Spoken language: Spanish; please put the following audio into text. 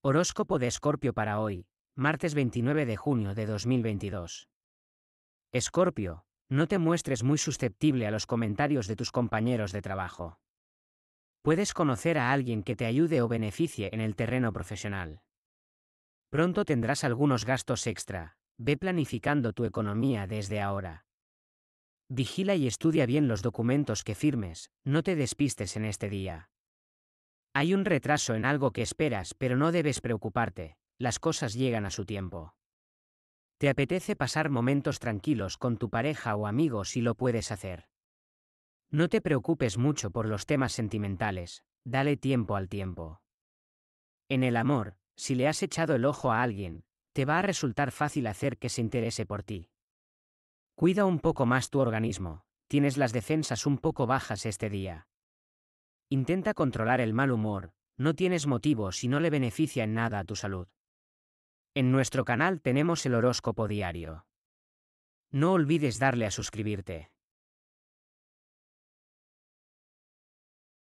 Horóscopo de Escorpio para hoy, martes 29 de junio de 2022. Escorpio, no te muestres muy susceptible a los comentarios de tus compañeros de trabajo. Puedes conocer a alguien que te ayude o beneficie en el terreno profesional. Pronto tendrás algunos gastos extra, ve planificando tu economía desde ahora. Vigila y estudia bien los documentos que firmes, no te despistes en este día. Hay un retraso en algo que esperas, pero no debes preocuparte, las cosas llegan a su tiempo. Te apetece pasar momentos tranquilos con tu pareja o amigo si lo puedes hacer. No te preocupes mucho por los temas sentimentales, dale tiempo al tiempo. En el amor, si le has echado el ojo a alguien, te va a resultar fácil hacer que se interese por ti. Cuida un poco más tu organismo, tienes las defensas un poco bajas este día, Intenta controlar el mal humor, no tienes motivos si no le beneficia en nada a tu salud. En nuestro canal tenemos el horóscopo diario. No olvides darle a suscribirte.